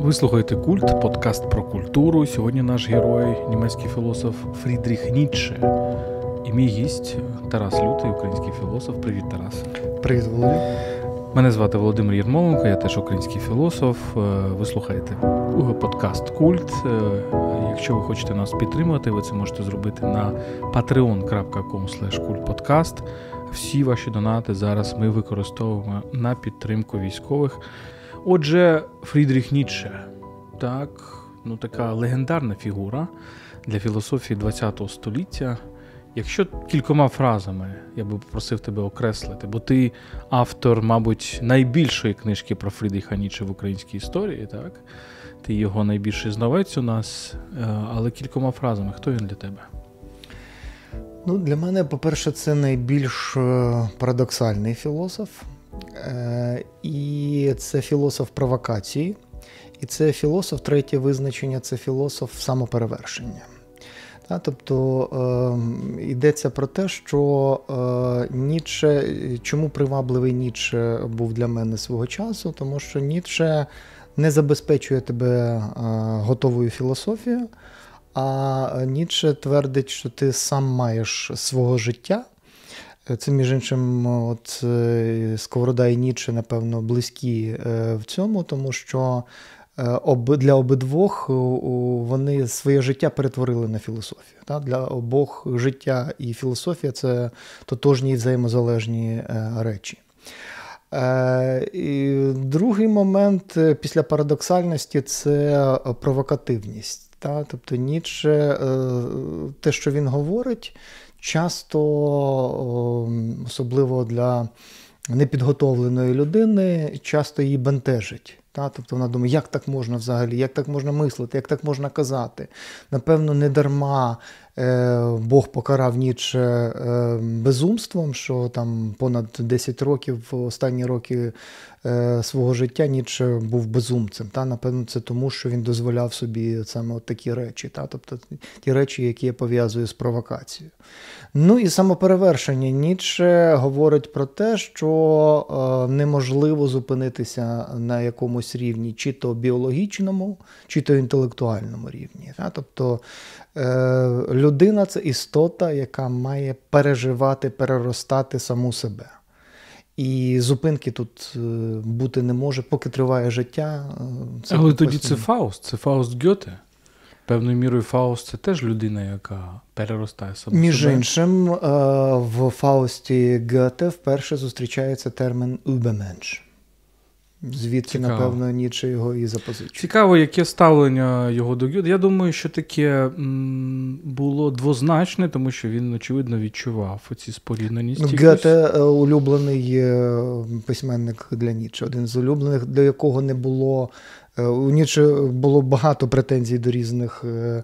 Ви слухаєте культ, подкаст про культуру. Сьогодні наш герой, німецький філософ Фрідріх Ніцше. І мій гість Тарас Лютий, український філософ. Привіт, Тарас. Привіт, Володя. Мене звати Володимир Єрмоленко, я теж український філософ. Е, ви слухаєте подкаст Культ. Е, якщо ви хочете нас підтримати, ви це можете зробити на patreon.com. Всі ваші донати зараз ми використовуємо на підтримку військових. Отже, Фрідріх Ніцше, так, ну така легендарна фігура для філософії ХХ століття. Якщо кількома фразами я би попросив тебе окреслити, бо ти автор, мабуть, найбільшої книжки про Фрідріха Ніцше в українській історії, так? Ти його найбільший знавець у нас, е, але кількома фразами, хто він для тебе? Ну, Для мене, по-перше, це найбільш е, парадоксальний філософ. Е, і це філософ провокації, і це філософ, третє визначення це філософ самоперевершення. Тобто е, йдеться про те, що Ніцше, чому привабливий Ніцше був для мене свого часу, тому що Ніцше не забезпечує тебе готовою філософією. А Ніче твердить, що ти сам маєш свого життя. Е, це, між іншим, от е, Сковорода і Ніче, напевно, близькі е, в цьому, тому що для обидвох вони своє життя перетворили на філософію. Для обох життя і філософія це тотожні і взаємозалежні речі. І Другий момент після парадоксальності це провокативність. Та, Тобто Ніцше, е, те, що він говорить, часто, особливо для непідготовленої людини, часто її бентежить. Та? Тобто вона думає, як так можна взагалі, як так можна мислити, як так можна казати. Напевно, не дарма Е, Бог покарав ніч е, безумством, що там понад 10 років, в останні роки е, свого життя ніч був безумцем. Та Напевно, це тому, що він дозволяв собі саме от такі речі, та? тобто ті речі, які я пов'язую з провокацією. Ну і самоперевершення ніч говорить про те, що неможливо зупинитися на якомусь рівні, чи то біологічному, чи то інтелектуальному рівні. Та? Тобто Е, людина це істота, яка має переживати, переростати саму себе. І зупинки тут е, бути не може, поки триває життя. Е, це Але тоді це Фауст, це Фауст Гьоте. Певною мірою Фауст це теж людина, яка переростає себе. Між іншим, в Фаусті Гете вперше зустрічається термін «Übermensch». Звідки, Цікаво. напевно, Ніче його і запозичив. Цікаво, яке ставлення його до Гюда. Я думаю, що таке було двозначне, тому що він, очевидно, відчував оці спорідненість. Ну, Гете е, улюблений письменник для Ніче, один з улюблених, до якого не було. Е, у Ніче було багато претензій до різних. Е,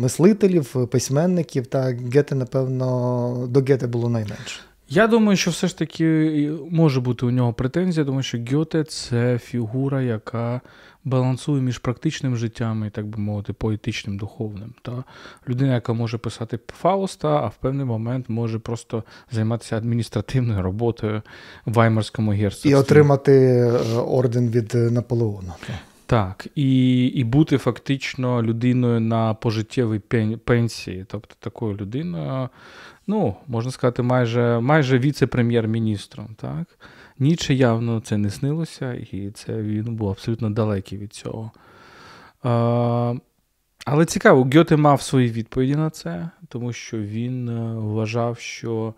мислителів, письменників та Гете, напевно, до Гете було найменше. Я думаю, що все ж таки е, може бути у нього претензія, тому що Гьоте це фігура, яка балансує між практичним життям і, так би мовити, поетичним духовним. Та людина, яка може писати Фауста, а в певний момент може просто займатися адміністративною роботою в Ваймарському герцогстві. І отримати е, орден від е, Наполеона. Так, і і бути фактично людиною на пожиттєвій пенсії, тобто такою людиною, ну, можна сказати, майже майже віце-прем'єр-міністром. так. Ніче явно це не снилося, і це він був абсолютно далекий від цього. Е, але цікаво, Гьоте мав свої відповіді на це, тому що він е, вважав, що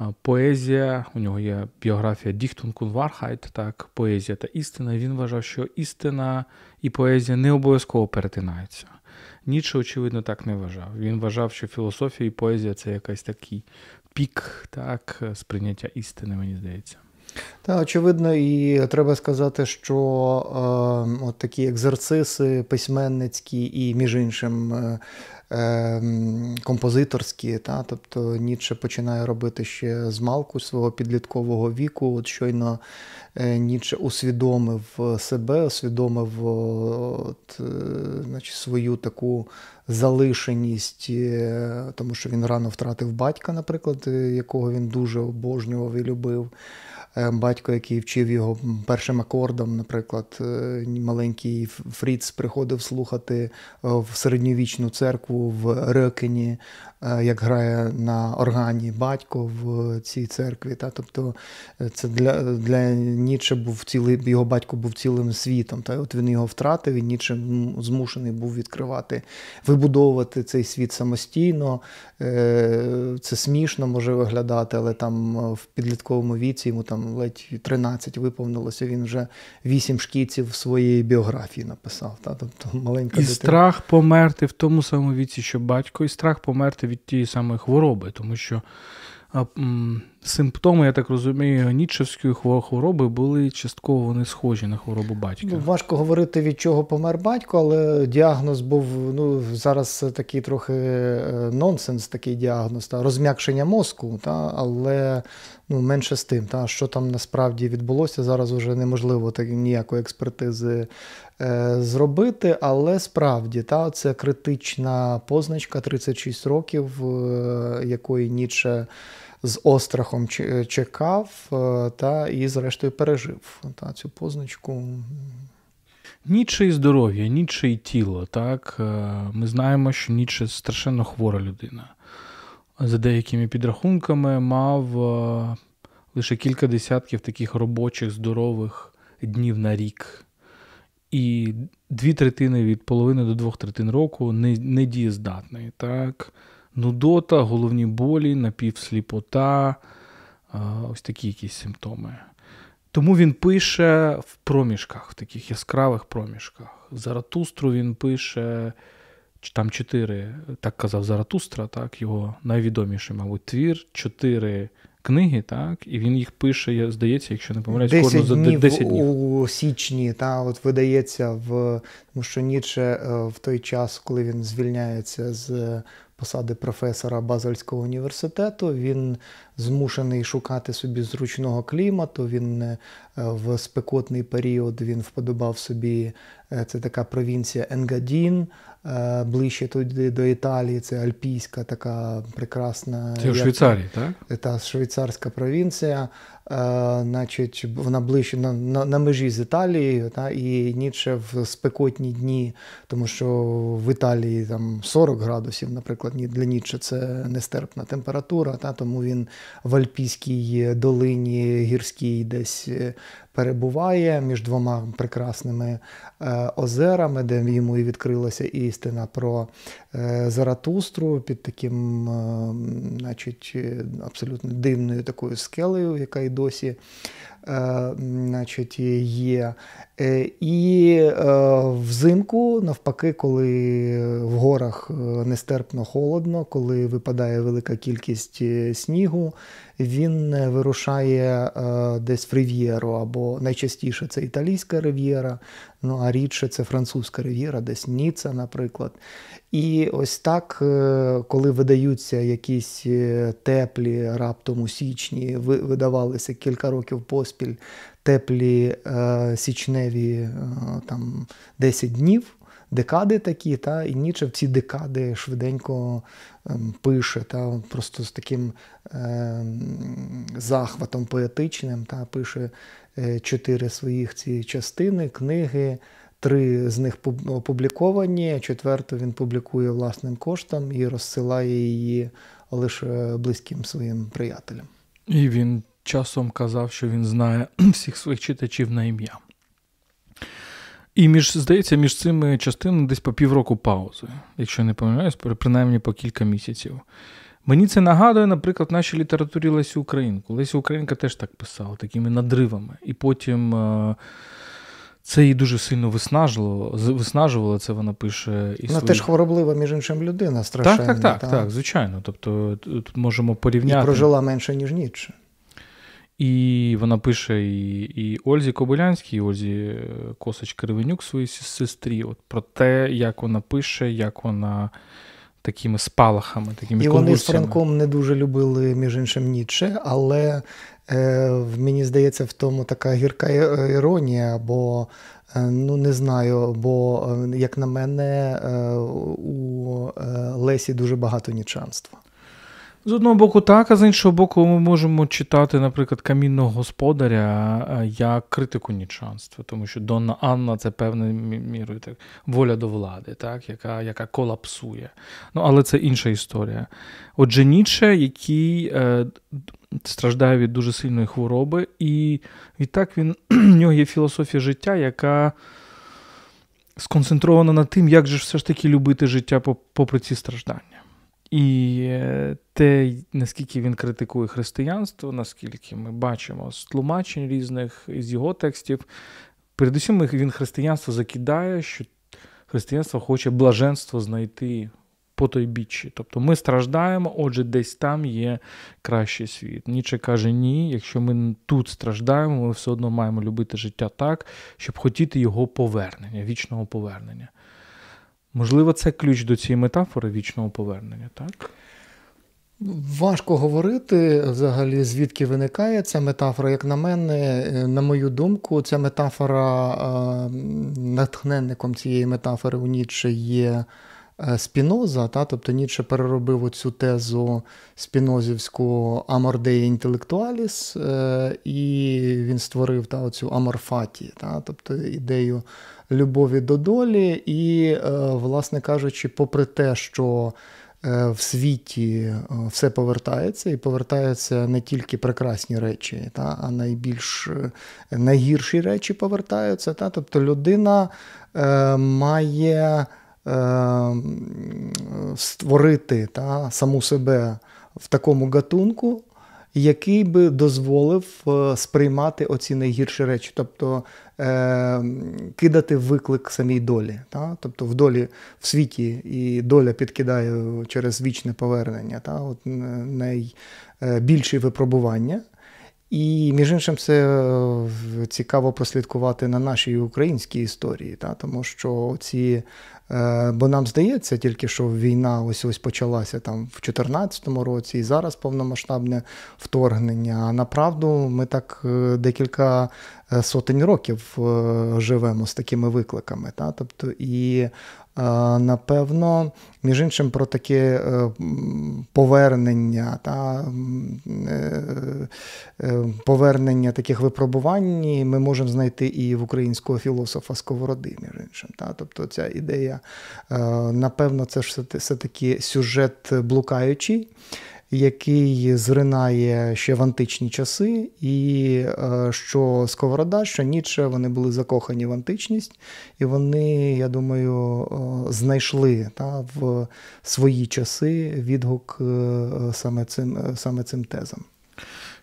е, поезія, у нього є біографія Вархайт, так, поезія та істина. Він вважав, що істина і поезія не обов'язково перетинаються. Ніч очевидно, так не вважав. Він вважав, що філософія і поезія це якась такий пік, так, сприйняття істини, мені здається. Та очевидно, і треба сказати, що е, от такі екзерциси письменницькі і, між іншим, е, е композиторські, та тобто Ніцше починає робити ще з малку свого підліткового віку. От щойно е, Ніцше усвідомив себе, усвідомив от, е, значить, свою таку залишеність, тому що він рано втратив батька, наприклад, якого він дуже обожнював і любив. Е, батько, який вчив його першим акордом, наприклад, е, маленький Фріц приходив слухати е, в середньовічну церкву в Рекені, Е, як грає на органі батько в цій церкві. Та? Тобто е, це для для Ніче був цілий, його батько був цілим світом. Та? От Він його втратив і Ніче змушений був відкривати, вибудовувати цей світ самостійно. Е, це смішно може виглядати, але там в підлітковому віці йому там ледь 13 виповнилося, він вже вісім шкіців своєї біографії написав. Та? Тобто маленька І дитина. страх померти в тому самому віці, що батько, і страх померти від тієї самої хвороби, тому що симптоми, я так розумію, нічевської хвороби були частково вони схожі на хворобу батька. Ну, важко говорити, від чого помер батько, але діагноз був ну, зараз такий трохи е, нонсенс, такий діагноз, та, розм'якшення мозку, та, але ну менше з тим, та що там насправді відбулося, зараз вже неможливо так ніякої експертизи е, зробити. Але справді та це критична позначка 36 років, е, якої Ніче з острахом е, чекав, е, та і, зрештою, пережив та цю позначку. Ніче і здоров'я, ніче і тіло. Так е, ми знаємо, що Ніче страшенно хвора людина за деякими підрахунками мав е, лише кілька десятків таких робочих здорових днів на рік. І дві третини від половини до двох третин року не, не дієздатний. Так? Нудота, головні болі, напівсліпота, е, ось такі якісь симптоми. Тому він пише в проміжках, в таких яскравих проміжках. Заратустру він пише там чотири, так казав Заратустра, так, його найвідоміший, мабуть, твір, чотири книги, так, і він їх пише, здається, якщо не помиляюсь, кожну за 10 днів. У січні, та, от видається, в, тому що Ніче е, в той час, коли він звільняється з посади професора Базельського університету. Він змушений шукати собі зручного клімату. Він е, в спекотний період він вподобав собі е, це така провінція Енгадін. Е, ближче туди до Італії, це Альпійська така прекрасна. Це як... у Швейцарії, так? Та швейцарська провінція. Е, значить, вона ближче на на, на межі з Італією, та, і Ніцше в спекотні дні, тому що в Італії там 40 градусів, наприклад, для Ніцше це нестерпна температура, та, тому він в Альпійській долині, гірській десь е, перебуває між двома прекрасними е, озерами, де йому і відкрилася істина про е, Заратустру під таким, е, значить, абсолютно дивною такою скелею, яка й досі Е, значить, є. Е, і е, взимку, навпаки, коли в горах нестерпно холодно, коли випадає велика кількість снігу, він вирушає десь в Рив'єру, або найчастіше це італійська рив'єра, ну а рідше це французька рив'єра, десь Ніца, наприклад. І ось так, е, коли видаються якісь е, теплі, раптом у січні, видавалися кілька років поспіль теплі е, січневі там 10 днів. Декади такі, та і Ніче в ці декади швиденько ем, пише, та просто з таким ем, захватом поетичним та пише чотири своїх ці частини, книги. Три з них опубліковані, четверту він публікує власним коштом і розсилає її лише близьким своїм приятелям. І він часом казав, що він знає всіх своїх читачів на ім'я. І між, здається, між цими частинами десь по півроку паузи, якщо не помиляюсь, принаймні по кілька місяців. Мені це нагадує, наприклад, в нашій літературі Лесі Українку. Лесі Українка теж так писала, такими надривами. І потім. Е, це її дуже сильно виснажило. Виснажувало це. Вона пише і вона свої... теж хвороблива, між іншим людина. страшенна. Так, так, так, та... так, звичайно. Тобто тут можемо порівняти. І прожила менше ніж ніч. І вона пише і і Ользі Кобилянській, і Ользі е, Косач Кривенюк, своїй сестрі, от про те, як вона пише, як вона такими спалахами, такими і вони з Франком не дуже любили, між іншим, Ніче, але е, мені здається, в тому така гірка е, іронія, бо е, ну не знаю, бо, е, як на мене, у Лесі дуже багато нічанства. З одного боку, так, а з іншого боку, ми можемо читати, наприклад, камінного господаря як критику нічанства, тому що Донна Анна це певною мірою так, воля до влади, так, яка яка колапсує. Ну, Але це інша історія. Отже, Ніче, який е, страждає від дуже сильної хвороби, і відтак він в нього є філософія життя, яка. Сконцентровано на тим, як же все ж таки любити життя попри ці страждання. І те, наскільки він критикує християнство, наскільки ми бачимо з тлумачень різних із його текстів, передусім він християнство закидає, що християнство хоче блаженство знайти по той біччі. Тобто ми страждаємо, отже, десь там є кращий світ. Ніче каже ні. Якщо ми тут страждаємо, ми все одно маємо любити життя так, щоб хотіти його повернення, вічного повернення. Можливо, це ключ до цієї метафори вічного повернення, так? Важко говорити взагалі, звідки виникає ця метафора. Як на мене, на мою думку, ця метафора е, натхненником цієї метафори у Ніцше є е, спіноза. Та? Тобто Ніцше переробив цю тезу спінозівську амордеї інтелектуаліс, і він створив та, оцю аморфаті, та? тобто ідею любові до долі, і, е, власне кажучи, попри те, що е, в світі е, все повертається, і повертаються не тільки прекрасні речі, та, а найбільш найгірші речі повертаються. Та, Тобто людина е, має е, створити та, саму себе в такому гатунку, який би дозволив е, сприймати оці найгірші речі, тобто е, кидати виклик самій долі. Та? Тобто в долі в світі і доля підкидає через вічне повернення, та? От найбільші е, випробування. І, між іншим, це е, цікаво прослідкувати на нашій українській історії, та тому що ці Е, бо нам здається тільки, що війна ось ось почалася там в 2014 році, і зараз повномасштабне вторгнення. А направду ми так е, декілька е, сотень років живемо з такими викликами. Та? Тобто, і Е, напевно, між іншим, про таке е, повернення та е, повернення таких випробувань ми можемо знайти і в українського філософа Сковороди, між іншим. Та? Тобто ця ідея, напевно, це ж все таки сюжет блукаючий який зринає ще в античні часи, і е, що Сковорода, що Ніче, вони були закохані в античність, і вони, я думаю, е, знайшли та, в свої часи відгук е, саме цим, саме цим тезам.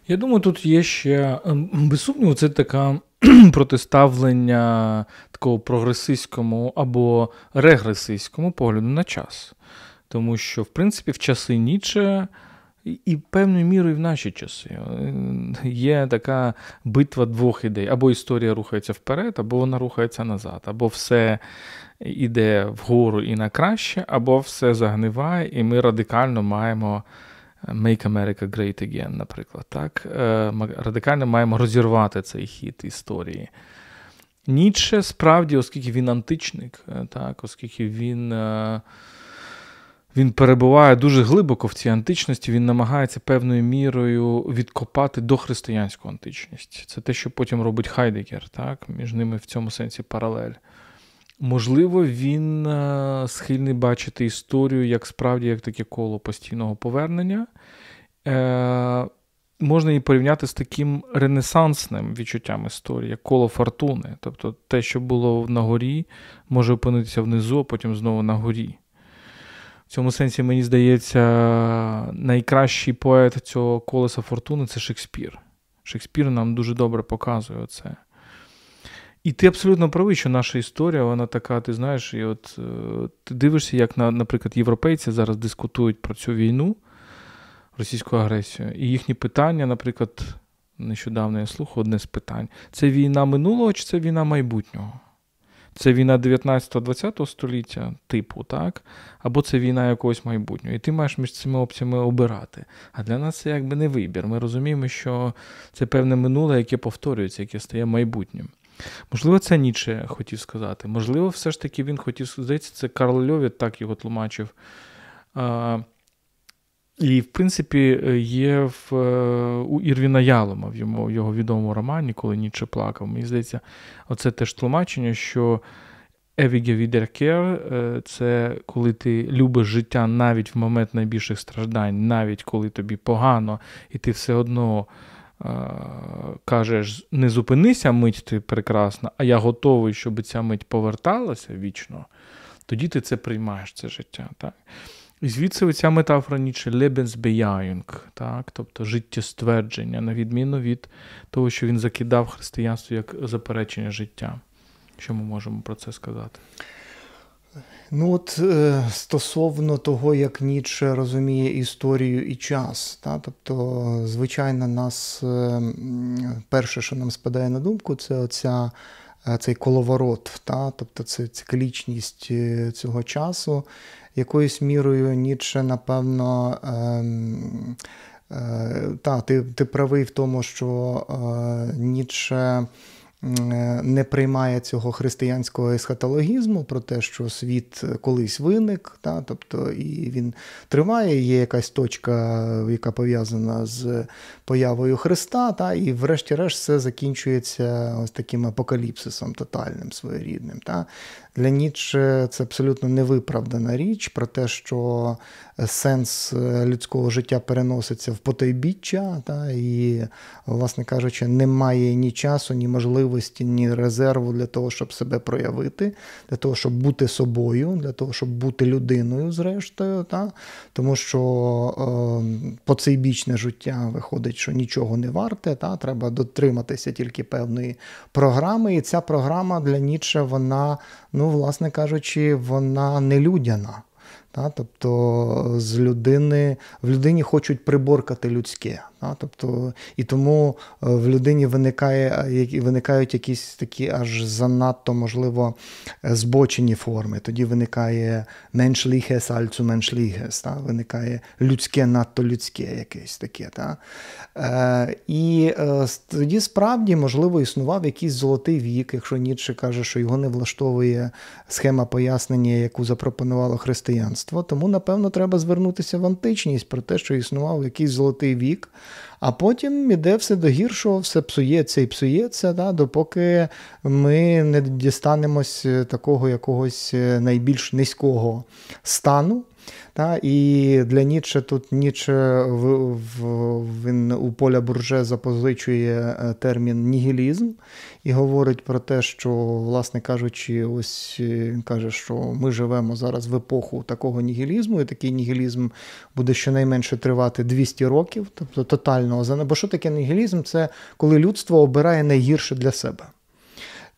Я думаю, тут є ще ем, без сумніву, це така протиставлення такого прогресистському або регресистському погляду на час. Тому що, в принципі, в часи Ніче і певною мірою в наші часи е, є така битва двох ідей: або історія рухається вперед, або вона рухається назад, або все йде вгору і на краще, або все загниває, і ми радикально маємо е, Make America Great Again, наприклад. Так? Е, радикально маємо розірвати цей хід історії. Ніче справді, оскільки він античник, так, оскільки він. Він перебуває дуже глибоко в цій античності, він намагається певною мірою відкопати дохристиянську античність. Це те, що потім робить Хайдекер, так? між ними в цьому сенсі паралель. Можливо, він е, схильний бачити історію як справді як таке коло постійного повернення. Е, Можна її порівняти з таким ренесансним відчуттям історії, як коло фортуни. Тобто те, що було на горі, може опинитися внизу, а потім знову на горі. В цьому сенсі, мені здається, найкращий поет цього колеса фортуни це Шекспір. Шекспір нам дуже добре показує це. І ти абсолютно правий, що наша історія, вона така, ти знаєш, і от е, ти дивишся, як, наприклад, європейці зараз дискутують про цю війну, російську агресію, і їхні питання, наприклад, нещодавно я слухав одне з питань: це війна минулого чи це війна майбутнього? Це війна 19-20 століття, типу, так? Або це війна якогось майбутнього. І ти маєш між цими опціями обирати. А для нас це якби не вибір. Ми розуміємо, що це певне минуле, яке повторюється, яке стає майбутнім. Можливо, це Ніче хотів сказати. Можливо, все ж таки він хотів здається, це Карл Льові так його тлумачив. І, в принципі, е, є в, е, у Ірвіна Ялома в йому, його відомому романі, коли Ніче плакав. Мені здається, оце теж тлумачення, що Евігевідеркер е, це коли ти любиш життя навіть в момент найбільших страждань, навіть коли тобі погано, і ти все одно. Кажеш, не зупинися мить, ти прекрасна, а я готовий, щоб ця мить поверталася вічно, тоді ти це приймаєш, це життя. Так? І звідси оця метафора Ніцше Lebensbejahung, так, тобто життєствердження, на відміну від того, що він закидав християнство як заперечення життя. Що ми можемо про це сказати? Ну, от е, стосовно того, як Ніч розуміє історію і час, та, тобто, звичайно, нас е, перше, що нам спадає на думку, це оця. Е, цей коловорот, та, тобто це циклічність е, цього часу. Якоюсь мірою Ніцше, напевно, ем, е, та, ти ти правий в тому, що е, Ніцше Е, не приймає цього християнського есхатологізму про те, що світ колись виник, та, тобто і він триває, є якась точка, яка пов'язана з появою Христа, та, і врешті-решт все закінчується ось таким апокаліпсисом тотальним своєрідним. Та. Для Ніч це абсолютно невиправдана річ про те, що сенс е, людського життя переноситься в потойбіччя, та, і, власне кажучи, немає ні часу, ні можливості, ні резерву для того, щоб себе проявити, для того, щоб бути собою, для того, щоб бути людиною, зрештою. Та, Тому що е, бічне життя виходить, що нічого не варте, та, треба дотриматися тільки певної програми. І ця програма для Ніча, вона ну власне кажучи, вона нелюдяна. Та? Тобто з людини в людині хочуть приборкати людське. А, тобто, І тому е, в людині виникає, е, виникають якісь такі аж занадто, можливо, е, збочені форми. Тоді виникає менш меншліхес, альцу менш меншліхес, виникає людське, надто людське якесь таке. Та? Е, І е, тоді справді, можливо, існував якийсь золотий вік, якщо Ніцше каже, що його не влаштовує схема пояснення, яку запропонувало християнство. Тому, напевно, треба звернутися в античність про те, що існував якийсь золотий вік. А потім іде все до гіршого, все псується і псується, да, допоки ми не дістанемось е, такого якогось е, найбільш низького стану, та, І для Ніче тут Ніче в, в, він у поля Бурже запозичує е, термін нігілізм і говорить про те, що, власне кажучи, ось е, він каже, що ми живемо зараз в епоху такого нігілізму, і такий нігілізм буде щонайменше тривати 200 років, тобто тотального занепаду. Бо що таке нігілізм? Це коли людство обирає найгірше для себе.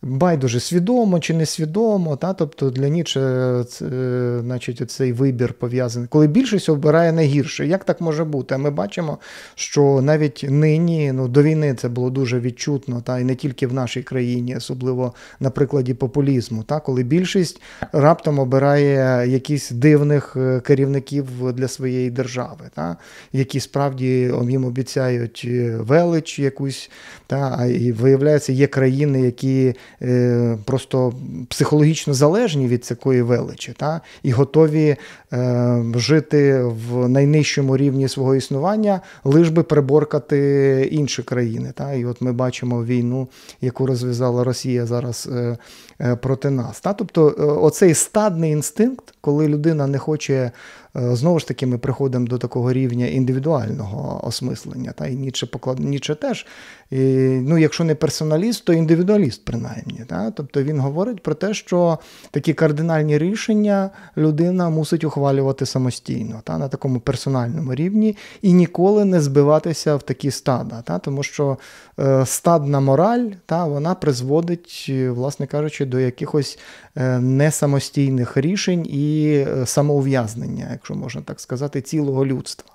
Байдуже свідомо чи несвідомо, та тобто для Ніче е, е, значить, цей вибір пов'язаний, коли більшість обирає найгірше. Як так може бути? А ми бачимо, що навіть нині ну до війни це було дуже відчутно, та і не тільки в нашій країні, особливо на прикладі популізму. Та коли більшість раптом обирає якісь дивних е, керівників для своєї держави, та які справді їм обіцяють велич якусь, та і виявляється, є країни, які. Е, просто психологічно залежні від такої величі, та, і готові е, жити в найнижчому рівні свого існування, лиш би приборкати інші країни. Та. І от ми бачимо війну, яку розв'язала Росія зараз е, е проти нас. Та. Тобто, е, оцей стадний інстинкт, коли людина не хоче. Знову ж таки, ми приходимо до такого рівня індивідуального осмислення, та і Ніче поклад... Ніче теж ну, якщо не персоналіст, то індивідуаліст, принаймні. Да? Тобто він говорить про те, що такі кардинальні рішення людина мусить ухвалювати самостійно та? на такому персональному рівні і ніколи не збиватися в такі стада, та? тому що е, стадна мораль та, вона призводить, е, власне кажучи, до якихось е, несамостійних рішень і самоув'язнення, якщо можна так сказати, цілого людства.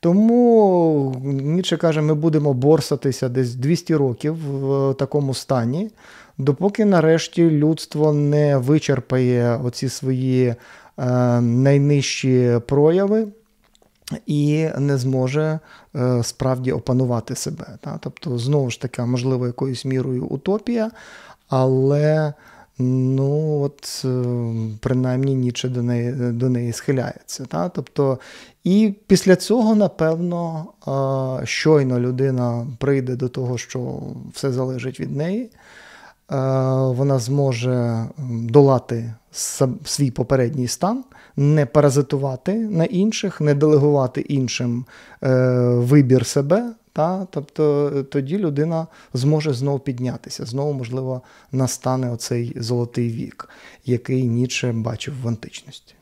Тому Ніцше каже, ми будемо борсатися десь 200 років в такому стані, допоки нарешті людство не вичерпає оці свої е, найнижчі прояви. І не зможе е, справді опанувати себе. Та? Тобто, знову ж таки, можливо, якоюсь мірою утопія, але ну, от, ем, принаймні ніче до неї до неї схиляється. Та? Тобто і після цього, напевно, щойно людина прийде до того, що все залежить від неї, вона зможе долати свій попередній стан, не паразитувати на інших, не делегувати іншим е, вибір себе. Та? Тобто е, тоді людина зможе знову піднятися, знову, можливо, настане оцей золотий вік, який Ніче бачив в античності.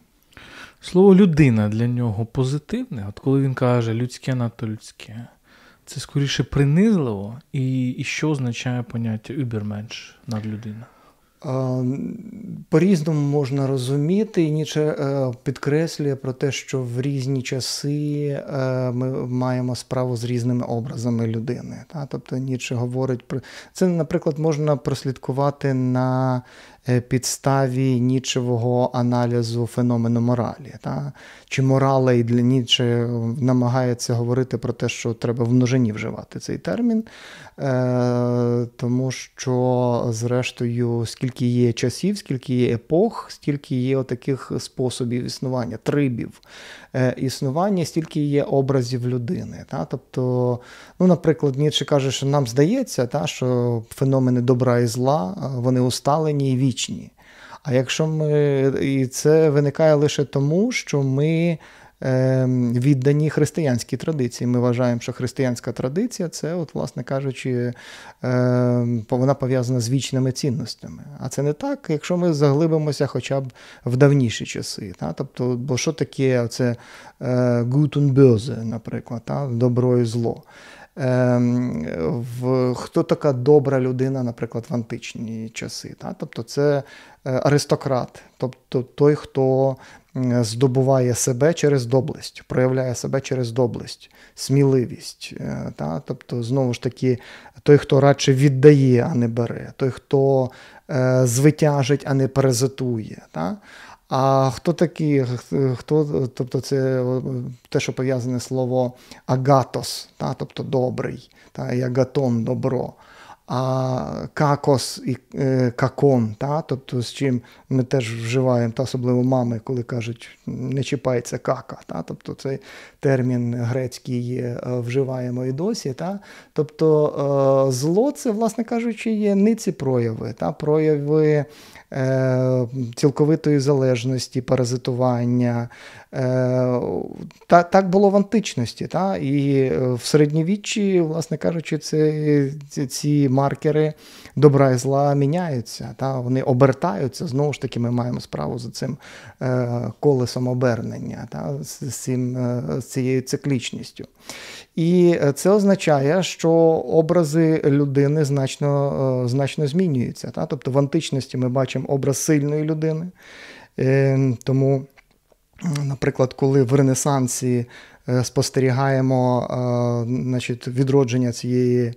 Слово людина для нього позитивне, от коли він каже людське надто людське, це скоріше принизливо, і і що означає поняття «übermensch» надлюдина? По-різному можна розуміти, і Ніче е, підкреслює про те, що в різні часи е, ми маємо справу з різними образами людини. Тобто Ніче говорить про це, наприклад, можна прослідкувати на Е, підставі нічевого аналізу феномену моралі. Та? Чи морала і для Ніче намагається говорити про те, що треба в множині вживати цей термін, е, тому що, зрештою, скільки є часів, скільки є епох, стільки є таких способів існування, трибів Е, існування, стільки є образів людини. Та? Тобто, ну, наприклад, Ніцше каже, що нам здається, та, що феномени добра і зла е, вони усталені і вічні. А якщо ми і це виникає лише тому, що ми Ем, віддані християнські традиції. Ми вважаємо, що християнська традиція це, от, власне кажучи, ем, вона пов'язана з вічними цінностями. А це не так, якщо ми заглибимося хоча б в давніші часи. Та? Тобто, бо що таке оце е, Гутенбьозе, наприклад, та? добро і зло. Ем, в хто така добра людина, наприклад, в античні часи, Та? тобто це е, аристократ, тобто той, хто Е, здобуває себе через доблесть, проявляє себе через доблесть, сміливість. Е, та? Тобто, знову ж таки, той, хто радше віддає, а не бере, той, хто е, звитяжить, а не перезатує. Та? А хто такий? Хто, тобто, це те, що пов'язане слово агатос, та, тобто добрий, та, і агатон добро а какос і е, какон, та? тобто з чим ми теж вживаємо, та особливо мами, коли кажуть, не чіпається кака. Та? Тобто цей термін грецький є, е, вживаємо і досі. Та? Тобто е, зло це, власне кажучи, є ниці прояви, та? прояви. Цілковитої залежності, паразитування, Е, та, Так було в античності. Та? І е, в середньовіччі, власне кажучи, це, ці маркери добра і зла міняються, та? вони обертаються. Знову ж таки, ми маємо справу з цим е, колесом обернення, та? з, цим, з цією циклічністю. І це означає, що образи людини значно значно змінюються. Та? Тобто в античності ми бачимо образ сильної людини. Тому Наприклад, коли в Ренесансі е, спостерігаємо е, значить, відродження цієї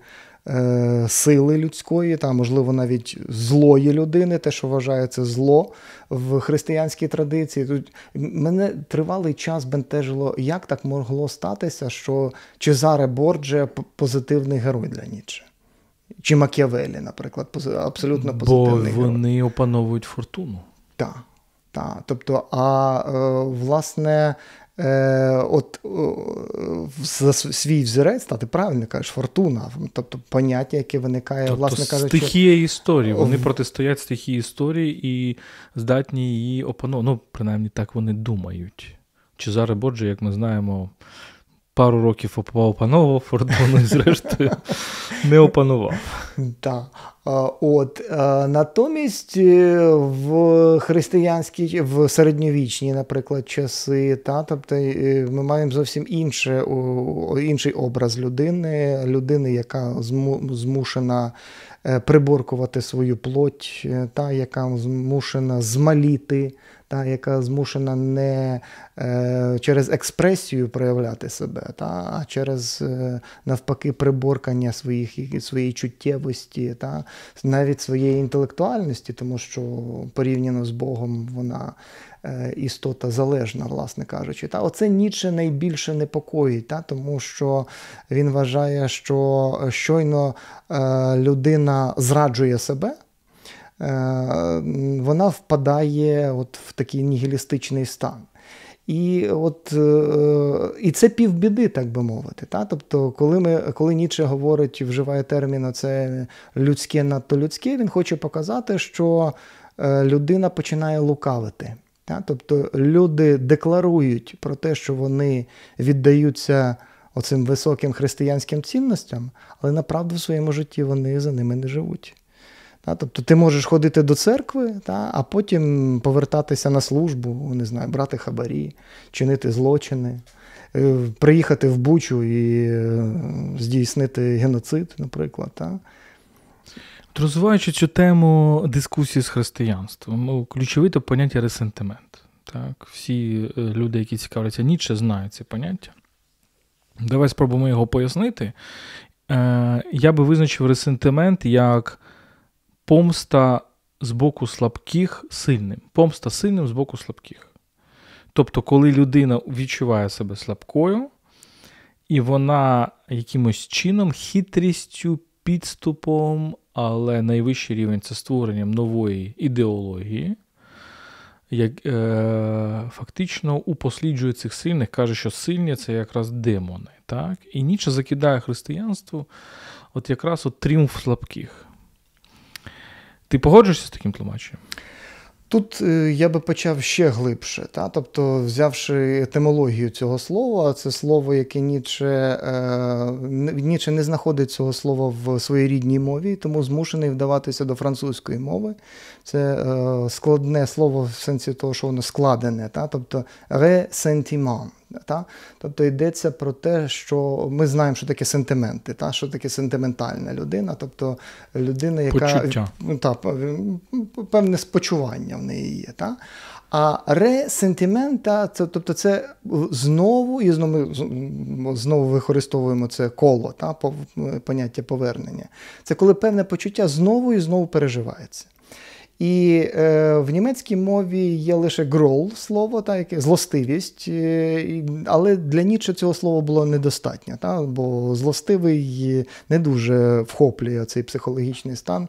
е, сили людської, та, можливо, навіть злої людини, те, що вважається зло в християнській традиції, тут мене тривалий час бентежило, як так могло статися, що Чезаре Борджа позитивний герой для Ніче. Чи Макіавелі, наприклад, абсолютно позитивний Бо герой. Вони опановують фортуну. Так. Та, Тобто, а е, власне, е, от е, за свій взірець, та ти правильно кажеш, фортуна, тобто поняття, яке виникає, тобто, власне кажучи. стихія історії. Вони в... протистоять стихії історії і здатні її опанувати. Ну, принаймні так вони думають. Чи зараз Боджо, як ми знаємо, пару років опановував фордону і зрештою не опанував. Так. От е, натомість е, в християнській, в середньовічні, наприклад, часи, та тобто е, ми маємо зовсім інше, інший образ людини, людини, яка змушена приборкувати свою плоть, та яка змушена змаліти та, яка змушена не е, через експресію проявляти себе, та, а через е, навпаки приборкання своїх, своєї чуттєвості, та, навіть своєї інтелектуальності, тому що порівняно з Богом вона. Е, істота залежна, власне кажучи, та оце Ніче найбільше непокоїть, та тому що він вважає, що щойно е, людина зраджує себе. Е, вона впадає от в такий нігілістичний стан. І от е, і це півбіди, так би мовити. Та? Тобто, коли ми, коли Ніче говорить, вживає термін це людське надто людське, він хоче показати, що е, людина починає лукавити. Та? Тобто люди декларують про те, що вони віддаються оцим високим християнським цінностям, але направду в своєму житті вони за ними не живуть. Тобто ти можеш ходити до церкви, а потім повертатися на службу, не знаю, брати хабарі, чинити злочини, е, приїхати в Бучу і е, здійснити геноцид, наприклад. Розвиваючи цю тему дискусії з християнством, ну, ключове то поняття ресентимент. Так? Всі е, люди, які цікавляться Ніцше, знають це поняття. Давай спробуємо його пояснити. Я би визначив ресентимент як помста з боку слабких сильним. Помста сильним з боку слабких. Тобто, коли людина відчуває себе слабкою, і вона якимось чином, хитрістю, підступом, але найвищий рівень це створенням нової ідеології, як е, фактично упосліджує цих сильних, каже, що сильні це якраз демони. Так? І Ніче закидає християнство, от якраз от тріумф слабких. Ти погоджуєшся з таким тлумаченням? Тут е, я би почав ще глибше, та? тобто, взявши етимологію цього слова, це слово, яке Ніче е, Ніче не знаходить цього слова в своїй рідній мові, тому змушений вдаватися до французької мови це е, складне слово в сенсі того, що воно складене, та? тобто ресентімент. Та? Тобто йдеться про те, що ми знаємо, що таке сентименти, та? що таке сентиментальна людина, тобто людина, яка ну, та, певне спочування в неї є. Та? А ресентимента, це тобто це знову, і знову ми знову використовуємо це коло та поняття повернення. Це коли певне почуття знову і знову переживається. І е, в німецькій мові є лише грол слово, та, яке злостивість, е, але для Ніцше цього слова було недостатньо, та, бо злостивий не дуже вхоплює цей психологічний стан,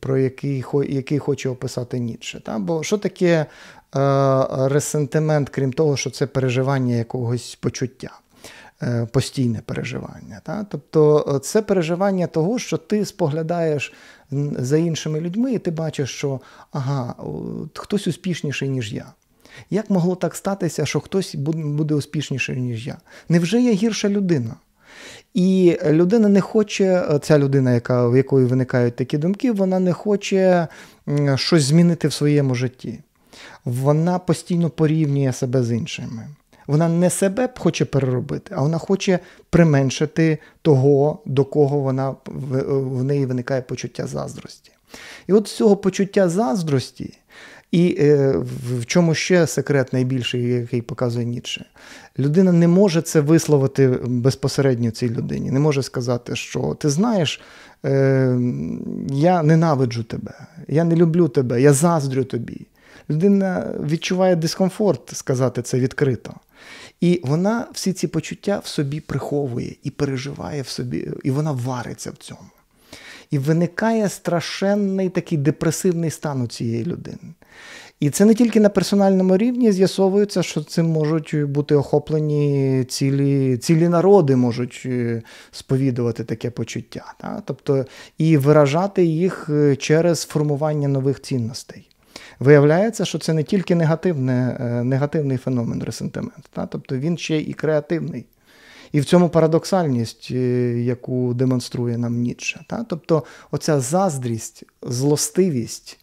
про який який хоче описати Ніцше. Та, Бо що таке е, ресентимент, крім того, що це переживання якогось почуття? Е, постійне переживання. Та? Тобто е, це переживання того, що ти споглядаєш за іншими людьми, і ти бачиш, що ага, хтось успішніший, ніж я. Як могло так статися, що хтось буде успішніший, ніж я? Невже я гірша людина? І людина не хоче, е, ця людина, яка, в якої виникають такі думки, вона не хоче щось змінити в своєму житті. Вона постійно порівнює себе з іншими. Вона не себе хоче переробити, а вона хоче применшити того, до кого вона в неї виникає почуття заздрості. І от з цього почуття заздрості, і е, в чому ще секрет найбільший, який показує Ніцше, людина не може це висловити безпосередньо цій людині, не може сказати, що ти знаєш, е, я ненавиджу тебе, я не люблю тебе, я заздрю тобі людина відчуває дискомфорт сказати це відкрито. І вона всі ці почуття в собі приховує і переживає в собі, і вона вариться в цьому. І виникає страшенний такий депресивний стан у цієї людини. І це не тільки на персональному рівні з'ясовується, що цим можуть бути охоплені цілі цілі народи, можуть е, сповідувати таке почуття, Та? тобто і виражати їх е, через формування нових цінностей. Виявляється, що це не тільки негативне, е, негативний феномен ресентимент, та? тобто він ще і креативний. І в цьому парадоксальність, е, яку демонструє нам Ніцше. Та? Тобто, оця заздрість, злостивість,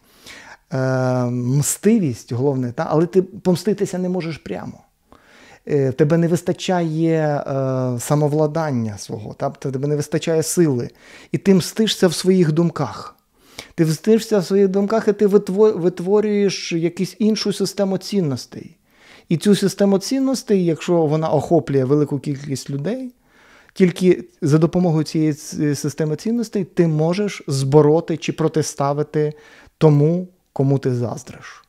е, мстивість, головне, та? але ти помститися не можеш прямо. Е, тебе не вистачає е, самовладання свого, та? тебе не вистачає сили. І ти мстишся в своїх думках. Ти встишся в своїх думках, і ти витворюєш якусь іншу систему цінностей. І цю систему цінностей, якщо вона охоплює велику кількість людей, тільки за допомогою цієї системи цінностей ти можеш збороти чи протиставити тому, кому ти заздриш.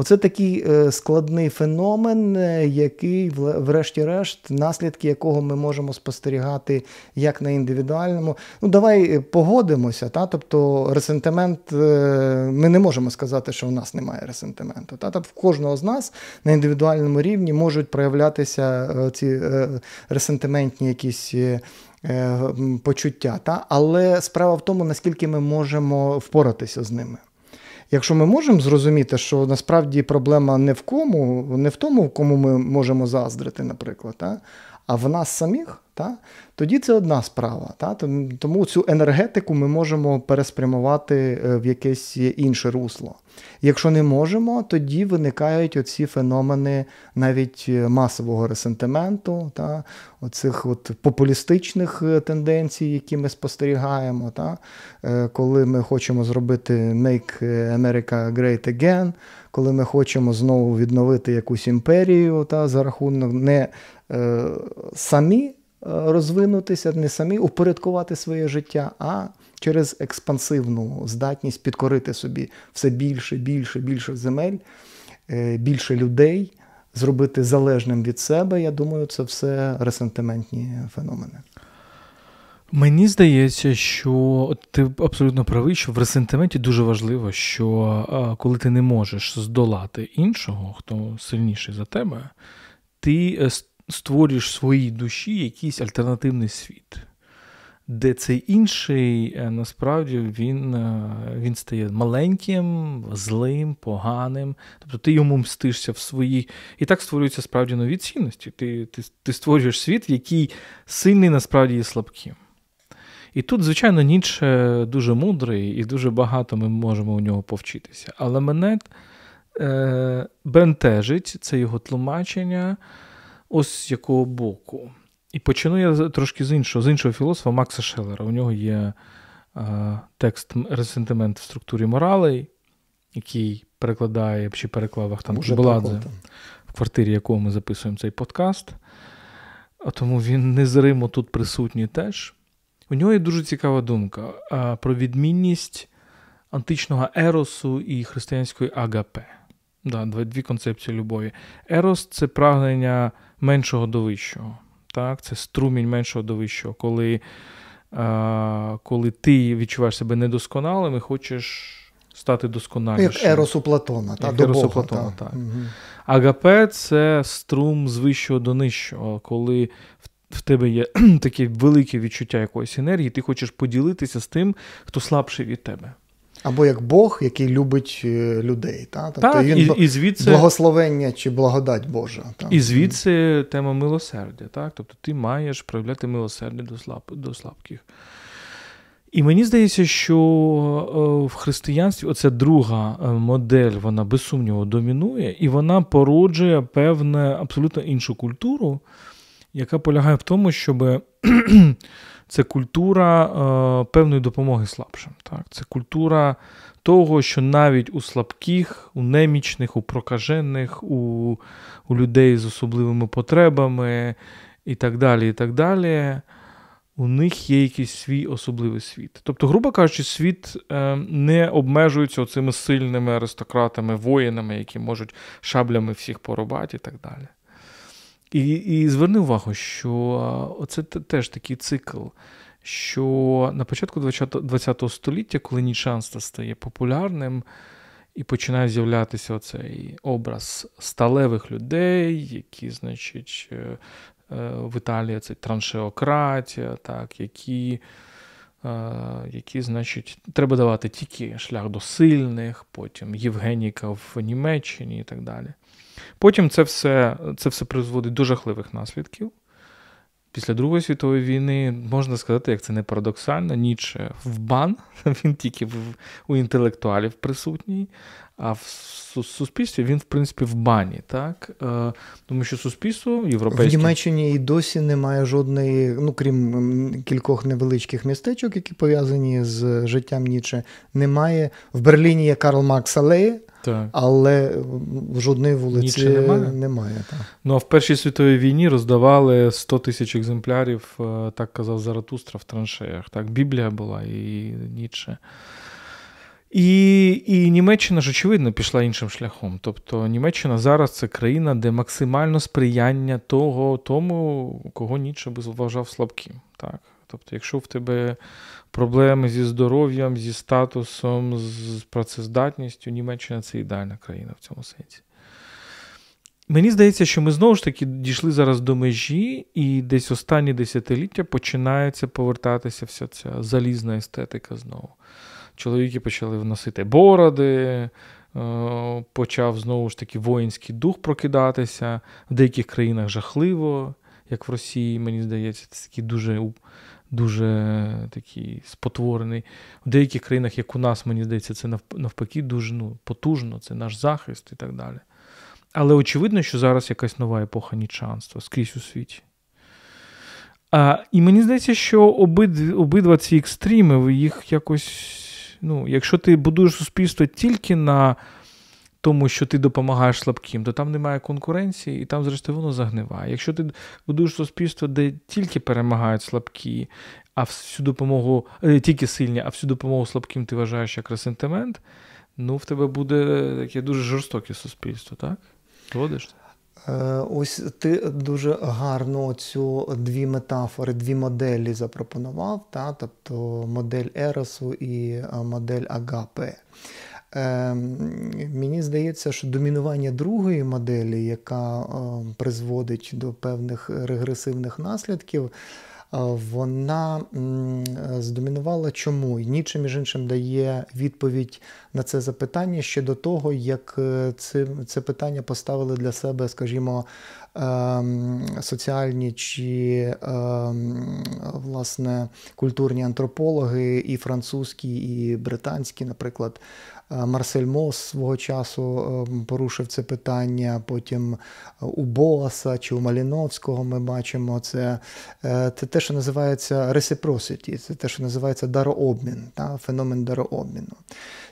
Оце такий е, складний феномен, е, який, врешті-решт, наслідки якого ми можемо спостерігати як на індивідуальному. Ну, давай е, погодимося. Та? Тобто, ресентимент, ми не можемо сказати, що в нас немає ресентименту. Та? Тобто, в кожного з нас на індивідуальному рівні можуть проявлятися ці ресентиментні якісь. Почуття, та але справа в тому, наскільки ми можемо впоратися з ними. Якщо ми можемо зрозуміти, що насправді проблема не в кому, не в тому, кому ми можемо заздрити, наприклад, та? а в нас самих, та, тоді це одна справа. Та, Тому цю енергетику ми можемо переспрямувати е, в якесь інше русло. Якщо не можемо, тоді виникають оці феномени навіть е, масового ресентименту, та, оцих от популістичних е, тенденцій, які ми спостерігаємо, та, коли ми хочемо зробити Make America Great Again, коли ми хочемо знову відновити якусь імперію та за рахунок не Е, самі е, розвинутися, не самі упорядкувати своє життя, а через експансивну здатність підкорити собі все більше, більше, більше земель, е, більше людей, зробити залежним від себе. Я думаю, це все ресентиментні феномени. Мені здається, що ти абсолютно правий, що в ресентименті дуже важливо, що коли ти не можеш здолати іншого, хто сильніший за тебе, ти створюєш в своїй душі якийсь альтернативний світ, де цей інший е, насправді він е, він стає маленьким, злим, поганим. Тобто ти йому мстишся в своїй. І так створюються справді нові цінності. Ти, ти, Ти створюєш світ, який сильний насправді є слабким. І тут, звичайно, ніч дуже мудрий, і дуже багато ми можемо у нього повчитися. Але мене е, бентежить це його тлумачення ось з якого боку. І почну я трошки з іншого, з іншого філософа Макса Шеллера. У нього є е, текст ресентимент в структурі моралей, який перекладає чи переклав Ахтан Кубеладзе, в квартирі якого ми записуємо цей подкаст. А тому він незримо тут присутній теж. У нього є дуже цікава думка е, про відмінність античного еросу і християнської агапе. Да, Дві концепції любові. Ерос це прагнення меншого до вищого. Так? Це струмінь меншого до вищого, коли е, коли ти відчуваєш себе недосконалим і хочеш стати досконалішим. Як ерос Платона. Та, Як до ерос у Платона, та. так. Агапе це струм з вищого до нижчого, коли в тебе є таке велике відчуття якоїсь енергії, ти хочеш поділитися з тим, хто слабший від тебе. Або як Бог, який любить е, людей. Та? Тобто так, він і, і звідси... благословення чи благодать Божа. Та? І звідси тема милосердя. Так? Тобто ти маєш проявляти милосердя до, слаб... до слабких. І мені здається, що е, в християнстві оця друга е, модель, вона без сумніву домінує, і вона породжує певну абсолютно іншу культуру, яка полягає в тому, щоб це культура е, певної допомоги слабшим. Так? Це культура того, що навіть у слабких, у немічних, у прокажених, у у людей з особливими потребами і так далі, і так далі, у них є якийсь свій особливий світ. Тобто, грубо кажучи, світ е, не обмежується цими сильними аристократами, воїнами, які можуть шаблями всіх порубати і так далі. І і зверни увагу, що це теж такий цикл, що на початку ХХ століття, коли нічанство стає популярним, і починає з'являтися оцей образ сталевих людей, які, значить, е, е, в Італії це траншеократія, так, які, е, які, значить, треба давати тільки шлях до сильних, потім Євгеніка в Німеччині і так далі. Потім це все це все призводить до жахливих наслідків. Після Другої світової війни можна сказати, як це не парадоксально, ніч в бан, він тільки в, у інтелектуалів присутній, а в суспільстві він, в принципі, в бані, так? Е, тому що суспільство європейське... В Німеччині і досі немає жодної, ну крім кількох невеличких містечок, які пов'язані з життям Ніче, немає. В Берліні є Карл Макс Алеї, так. Але жодної вулиці Нічі немає. немає так. Ну а в Першій світовій війні роздавали 100 тисяч екземплярів, е, так казав Заратустра в траншеях. Так, Біблія була і Ніче. І і Німеччина ж, очевидно, пішла іншим шляхом. Тобто Німеччина зараз це країна, де максимально сприяння того, тому, кого Ніче би вважав слабким. Так? Тобто, якщо в тебе проблеми зі здоров'ям, зі статусом, з працездатністю. Німеччина це ідеальна країна в цьому сенсі. Мені здається, що ми знову ж таки дійшли зараз до межі, і десь останні десятиліття починається повертатися вся ця залізна естетика знову. Чоловіки почали вносити бороди, е, почав знову ж таки воїнський дух прокидатися. В деяких країнах жахливо, як в Росії, мені здається, це такий дуже дуже такий спотворений. В деяких країнах, як у нас, мені здається, це навпаки дуже ну, потужно, це наш захист і так далі. Але очевидно, що зараз якась нова епоха нічанства скрізь у світі. А, І мені здається, що обид, обидва ці екстріми, їх якось. ну, Якщо ти будуєш суспільство тільки на тому, що ти допомагаєш слабким, то там немає конкуренції, і там, зрештою, воно загниває. Якщо ти будуєш суспільство, де тільки перемагають слабкі, а всю допомогу е, тільки сильні, а всю допомогу слабким ти вважаєш як ресентимент, ну в тебе буде таке дуже жорстоке суспільство, так? Згодишся? Е, ось ти дуже гарно цю дві метафори, дві моделі запропонував, та? тобто модель Еросу і е, модель Агапе. Ем, мені здається, що домінування другої моделі, яка ем, призводить до певних регресивних наслідків, е, вона здомінувала чому. нічим між іншим, дає відповідь на це запитання ще до того, як це це питання поставили для себе, скажімо, Ем, соціальні чи ем, власне культурні антропологи, і французькі, і британські, наприклад. Е, Марсель Мос свого часу ем, порушив це питання. Потім у Боаса чи у Маліновського ми бачимо це е, це те, що називається reciprocity, це те, що називається дарообмін, та, феномен дарообміну.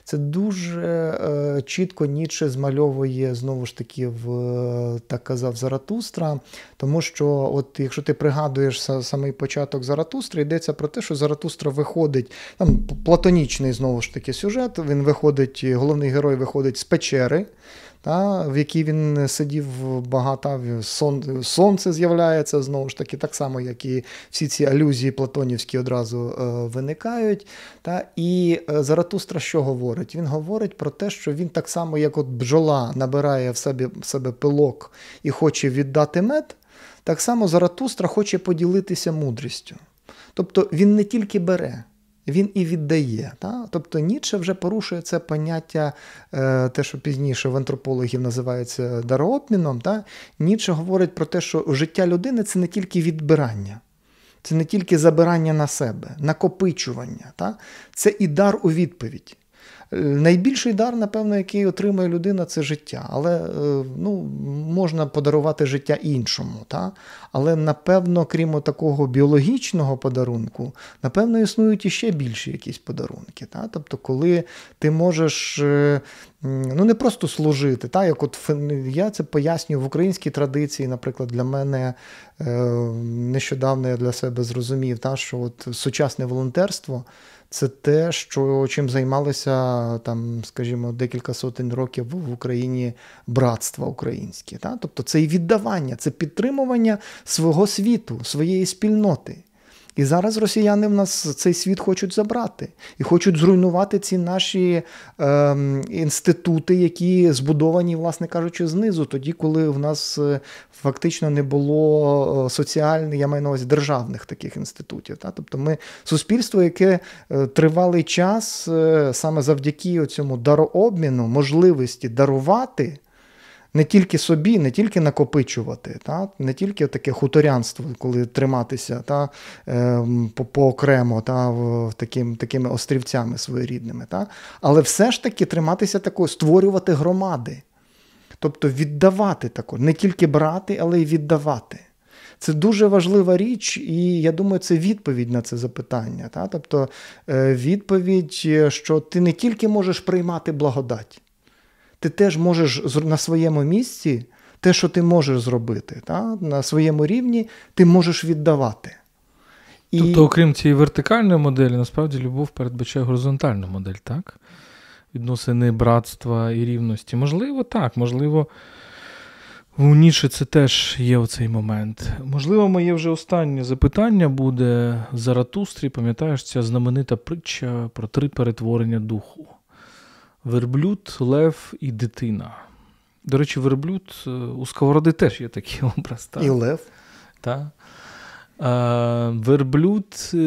Це дуже е, чітко Ніче змальовує знову ж таки в так казав Заратустра. Тому що, от якщо ти пригадуєш самий початок Заратустра, йдеться про те, що Заратустра виходить там платонічний знову ж таки сюжет. Він виходить, головний герой виходить з печери та, в якій він сидів багато, сон, сонце з'являється знову ж таки, так само, як і всі ці алюзії платонівські одразу е, виникають. Та, І е, Заратустра що говорить? Він говорить про те, що він так само, як от бджола набирає в себе, в себе пилок і хоче віддати мед, так само Заратустра хоче поділитися мудрістю. Тобто він не тільки бере він і віддає. Та? Тобто Ніцше вже порушує це поняття, е, те, що пізніше в антропологів називається дарообміном. Та? Ніцше говорить про те, що життя людини це не тільки відбирання. Це не тільки забирання на себе, накопичування, Та? це і дар у відповідь. Найбільший дар, напевно, який отримує людина, це життя. Але е, ну, можна подарувати життя іншому. Та? Але, напевно, крім такого біологічного подарунку, напевно, існують іще більші якісь подарунки. Та? Тобто, коли ти можеш. Е, ну, не просто служити, та як от я це пояснюю в українській традиції. Наприклад, для мене е, нещодавно я для себе зрозумів, та що от сучасне волонтерство це те, що чим займалися там, скажімо, декілька сотень років в Україні братства українські. Та? Тобто це і віддавання, це підтримування свого світу, своєї спільноти. І зараз росіяни в нас цей світ хочуть забрати і хочуть зруйнувати ці наші е, інститути, які збудовані, власне кажучи, знизу, тоді, коли в нас е, фактично не було е, соціальних, я маю на увазі державних таких інститутів. Та? Тобто ми суспільство, яке е, тривалий час саме завдяки цьому дарообміну, можливості дарувати не тільки собі, не тільки накопичувати, та, не тільки таке хуторянство, коли триматися та, ем, поокремо та, таким, такими острівцями своєрідними. Та, Але все ж таки триматися такою, створювати громади. Тобто віддавати також, не тільки брати, але й віддавати. Це дуже важлива річ, і я думаю, це відповідь на це запитання. Та? Тобто е, відповідь, е, що ти не тільки можеш приймати благодать ти теж можеш на своєму місці те, що ти можеш зробити, та? на своєму рівні ти можеш віддавати. І... Тобто, окрім цієї вертикальної моделі, насправді любов передбачає горизонтальну модель, так? Відносини братства і рівності. Можливо, так, можливо, у Ніші це теж є оцей момент. Можливо, моє вже останнє запитання буде Заратустрі, пам'ятаєш, ця знаменита притча про три перетворення духу. Верблюд, лев і дитина. До речі, верблюд е, у сковороди теж є такий образ. Так? І лев. Так. Е, верблюд, е,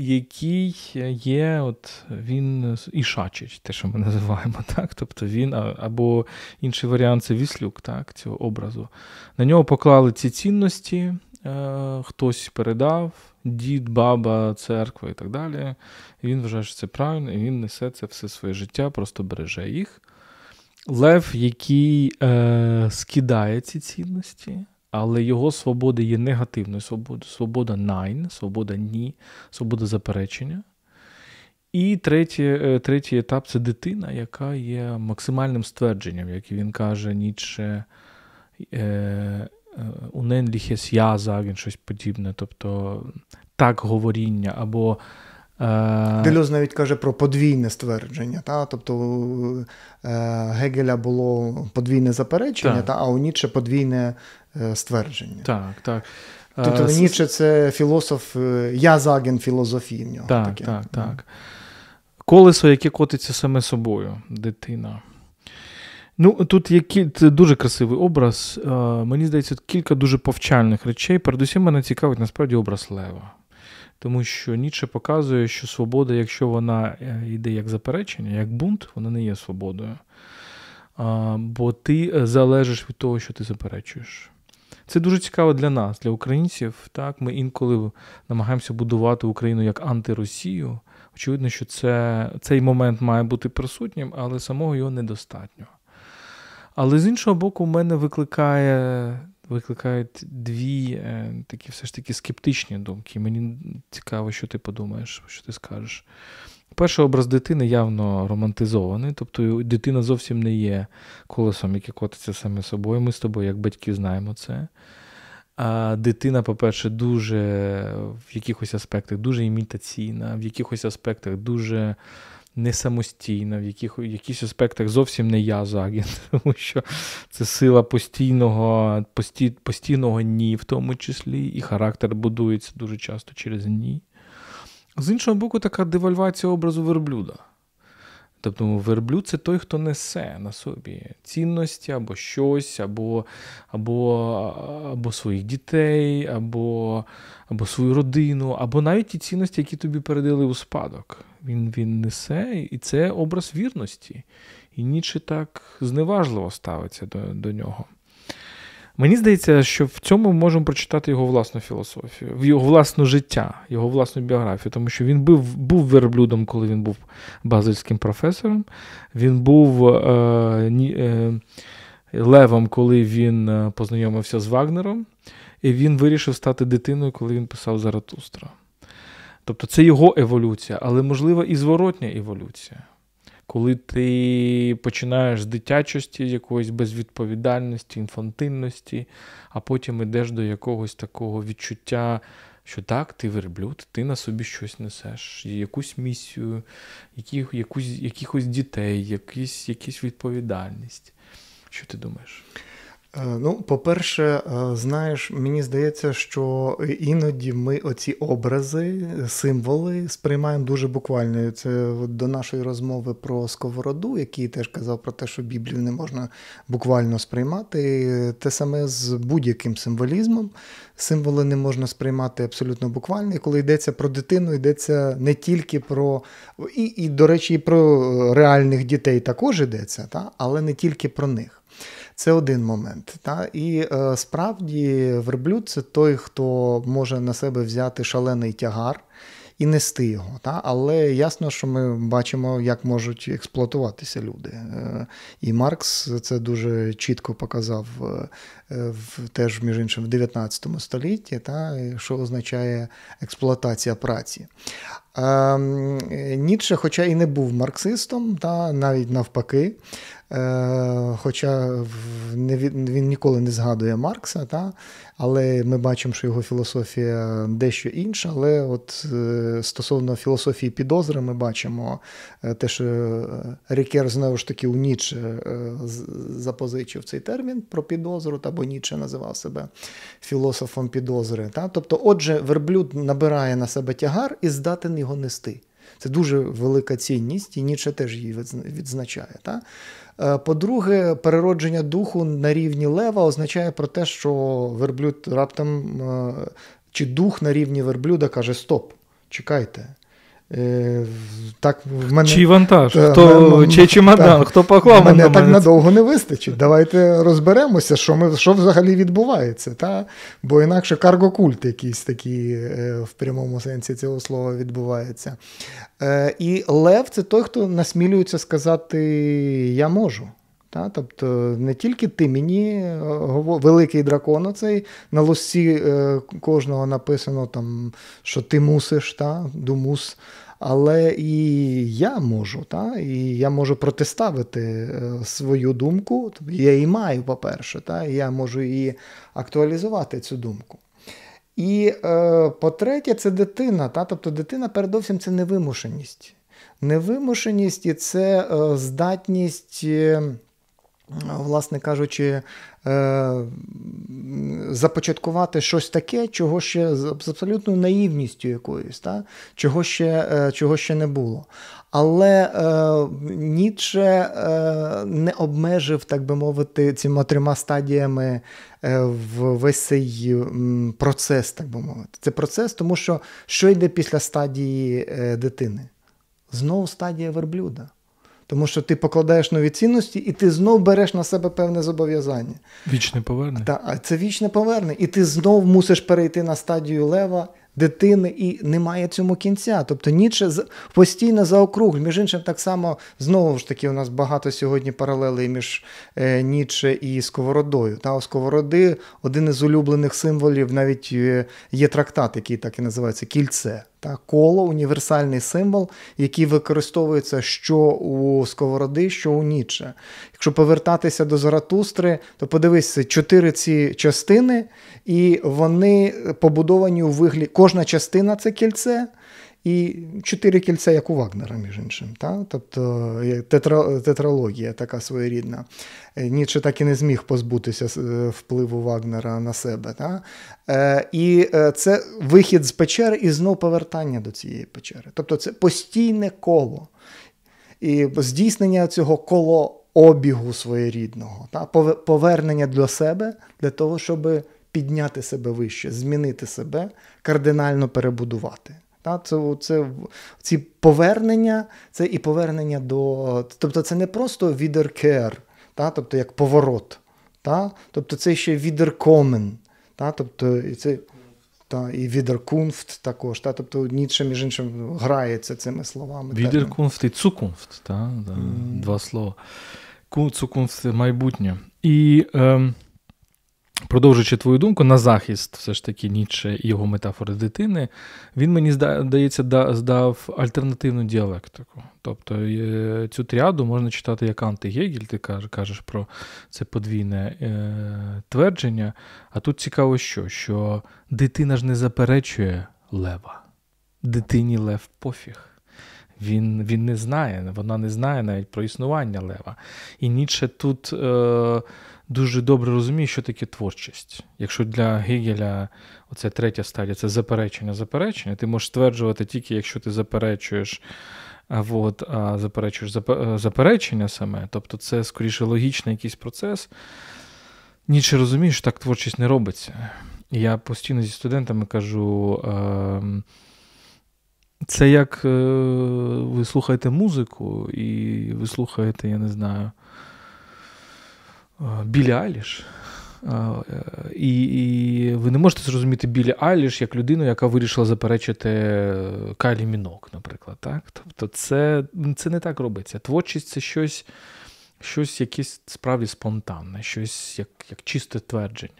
який є, от він і шачить, те, що ми називаємо, так? Тобто він, або інший варіант це віслюк, так, цього образу. На нього поклали ці цінності, Е, хтось передав, дід, баба, церква і так далі. І Він вважає, що це правильно, і він несе це все своє життя, просто береже їх. Лев, який е, скидає ці цінності, але його свобода є негативною свободою. Свобода найн, свобода ні, свобода заперечення. І третій, е, третій етап це дитина, яка є максимальним ствердженням, як він каже, ніче. Е, «Уненліхес я заген», щось подібне, тобто так говоріння. або е, Делюз навіть каже про подвійне ствердження. Та? Тобто у е, Гегеля було подвійне заперечення, та, а у Ніче подвійне е, ствердження. Так, так. Тобто у Ніцше це філософ, я заген філозофії в нього. Так, таке. так, так. Колесо, яке котиться саме собою, дитина. Ну, тут є кіль... це дуже красивий образ. мені здається, кілька дуже повчальних речей. Передусім, мене цікавить насправді образ Лева. Тому що Ніцше показує, що свобода, якщо вона е, йде як заперечення, як бунт, вона не є свободою. бо ти е, залежиш від того, що ти заперечуєш. Це дуже цікаво для нас, для українців. Так, Ми інколи намагаємося будувати Україну як антиросію. Очевидно, що це, цей момент має бути присутнім, але самого його недостатньо. Але з іншого боку, в мене викликає. Викликають дві е, такі все ж таки скептичні думки. Мені цікаво, що ти подумаєш, що ти скажеш. Перший образ дитини явно романтизований, тобто дитина зовсім не є колесом, яке котиться саме собою. Ми з тобою, як батьки, знаємо це. А дитина, по-перше, дуже в якихось аспектах дуже імітаційна, в якихось аспектах дуже не самостійна, в яких, в якихось аспектах зовсім не я загін, тому що це сила постійного пості, постійного ні, в тому числі, і характер будується дуже часто через ні. З іншого боку, така девальвація образу верблюда. Тобто верблюд це той, хто несе на собі цінності або щось, або або, або своїх дітей, або або свою родину, або навіть ті цінності, які тобі передали у спадок він він несе, і це образ вірності. І Ніче так зневажливо ставиться до, до нього. Мені здається, що в цьому ми можемо прочитати його власну філософію, його власне життя, його власну біографію, тому що він був був верблюдом, коли він був базильським професором. Він був е, е, левом, коли він е, познайомився з Вагнером, і він вирішив стати дитиною, коли він писав Заратустра. Тобто це його еволюція, але можлива і зворотня еволюція. Коли ти починаєш з дитячості, якоїсь безвідповідальності, інфантильності, а потім йдеш до якогось такого відчуття, що так, ти верблюд, ти на собі щось несеш, якусь місію, які, якусь, якихось дітей, якісь, якісь відповідальність. Що ти думаєш? Е, ну, по-перше, е, знаєш, мені здається, що іноді ми оці образи, символи сприймаємо дуже буквально. Це до нашої розмови про сковороду, який теж казав про те, що Біблію не можна буквально сприймати. Те саме з будь-яким символізмом. Символи не можна сприймати абсолютно буквально. І коли йдеться про дитину, йдеться не тільки про і, і до речі, і про реальних дітей також йдеться, та? але не тільки про них. Це один момент. Та? І е, справді верблюд це той, хто може на себе взяти шалений тягар. І нести його, Та? але ясно, що ми бачимо, як можуть експлуатуватися люди. Е, і Маркс це дуже чітко показав е, в, теж, між іншим, в 19 столітті, та? що означає експлуатація праці. Ем, Ніцше, хоча і не був марксистом, та навіть навпаки, Е, хоча він ніколи не згадує Маркса, та? але ми бачимо, що його філософія дещо інша. Але от е, стосовно філософії підозри, ми бачимо е, те, що Рікер знову ж таки у ніч запозичив цей термін про підозру, та бо Ніче називав себе філософом підозри. Та? Тобто, отже, верблюд набирає на себе тягар і здатен його нести. Це дуже велика цінність, і Ніче теж її відзначає. Та? Е, по-друге, переродження духу на рівні лева означає про те, що верблюд раптом е, чи дух на рівні верблюда каже: Стоп, чекайте. Е, так, в мене, Чий вантаж, хто мене, чи чемодан, хто поклав мене на так надовго не вистачить. Давайте розберемося, що ми що взагалі відбувається. Та? Бо інакше каргокульт якийсь такий е, в прямому сенсі цього слова відбувається. Е, і Лев це той, хто насмілюється сказати Я можу. Та? Тобто не тільки ти мені, е, великий дракон, оцей на лосі е, кожного написано, там, що ти мусиш, та? думус. Але і я можу, та? і я можу протиставити е, свою думку. Тобто, я її маю, по-перше, та? я можу її актуалізувати, цю думку. І е, по-третє, це дитина. Та? Тобто дитина передовсім це невимушеність. Невимушеність і це е, здатність. Власне кажучи, е, започаткувати щось таке, чого ще з абсолютно наївністю якоюсь, та? чого ще е, чого ще не було. Але е, Ніцше е, не обмежив, так би мовити, цими трьома стадіями е, в весь цей процес, так би мовити. Це процес, тому що що йде після стадії дитини? Знову стадія верблюда. Тому що ти покладаєш нові цінності, і ти знов береш на себе певне зобов'язання. Вічне повернення. Так, це вічне повернення. І ти знов мусиш перейти на стадію лева, дитини, і немає цьому кінця. Тобто Ніцше постійно заокругль. Між іншим, так само знову ж таки, у нас багато сьогодні паралелей між е, Ніцше і Сковородою. Та у Сковороди один із улюблених символів навіть е, є трактат, який так і називається кільце. Та коло універсальний символ, який використовується що у сковороди, що у Ніче. Якщо повертатися до Заратустри, то подивись, чотири ці частини, і вони побудовані у вигляді. Кожна частина це кільце, і чотири кільця, як у Вагнера, між іншим. Та? Тобто е, тетра, тетралогія така своєрідна. Е, Ніче так і не зміг позбутися е, впливу Вагнера на себе. Та? І це вихід з печери і знов повертання до цієї печери. Тобто це постійне коло. І здійснення цього коло обігу своєрідного, та повернення до себе для того, щоб підняти себе вище, змінити себе, кардинально перебудувати. Це це ці повернення, це і повернення до. Тобто це не просто відеркер, тобто як поворот. Та? Тобто це ще відеркомен. Та? Тобто, і це, та, і відеркунфт також. Та? Тобто Ніцше, між іншим, грається цими словами. Відеркунфт і цукунфт, та? Mm. два слова. Цукунфт – майбутнє. І ем, Продовжуючи твою думку, на захист, все ж таки, Ніче і його метафори дитини, він мені здається, здав альтернативну діалектику. Тобто е, цю тріаду можна читати як антигегіль, ти кажеш про це подвійне е, твердження. А тут цікаво, що що дитина ж не заперечує лева. Дитині лев пофіг. Він він не знає, вона не знає навіть про існування лева. І Ніче тут. Е, дуже добре розуміє, що таке творчість. Якщо для Гегеля оце третя стадія це заперечення, заперечення, ти можеш стверджувати тільки, якщо ти заперечуєш. От, а заперечуєш е, заперечення саме, тобто це скоріше логічний якийсь процес. Ніче розумієш, що так творчість не робиться. Я постійно зі студентами кажу: ем, це як е, ви слухаєте музику, і ви слухаєте, я не знаю, Е, Білі Айліш. Е, е, і і ви не можете зрозуміти Білі Айліш як людину, яка вирішила заперечити Кайлі Мінок, наприклад. Так? Тобто це це не так робиться. Творчість це щось, щось якесь справді спонтанне, щось як як чисте твердження.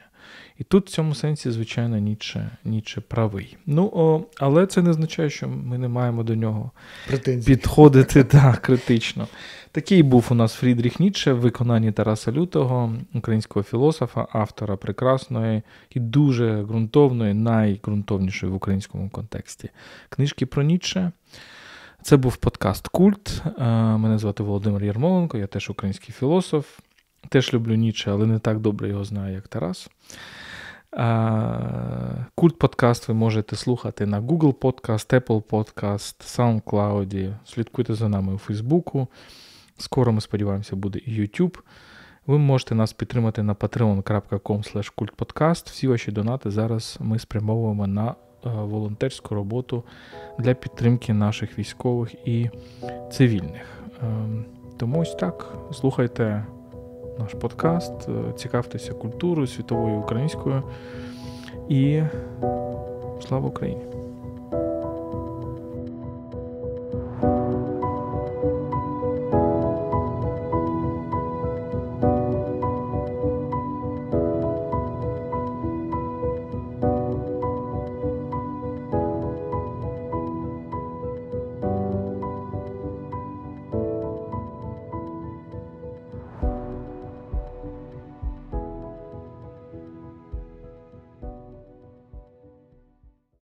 І тут в цьому сенсі, звичайно, Ніче, Ніче правий. Ну, о, Але це не означає, що ми не маємо до нього Претензії. підходити да, критично. Такий був у нас Фрідріх Ніче в виконанні Тараса Лютого, українського філософа, автора прекрасної і дуже ґрунтовної, найґрунтовнішої в українському контексті книжки про Ніче. Це був подкаст Культ. Е, мене звати Володимир Ярмоленко, я теж український філософ. Теж люблю Ніче, але не так добре його знаю, як Тарас. Культ подкаст ви можете слухати на Google Podcast, Apple Podcast, SoundCloud. Слідкуйте за нами у Фейсбуку. Скоро ми сподіваємося, буде і YouTube. Ви можете нас підтримати на patreon.com Всі ваші донати зараз ми спрямовуємо на е, волонтерську роботу для підтримки наших військових і цивільних. Ем, тому ось так. Слухайте наш подкаст, е, цікавтеся культурою, світовою українською. І слава Україні!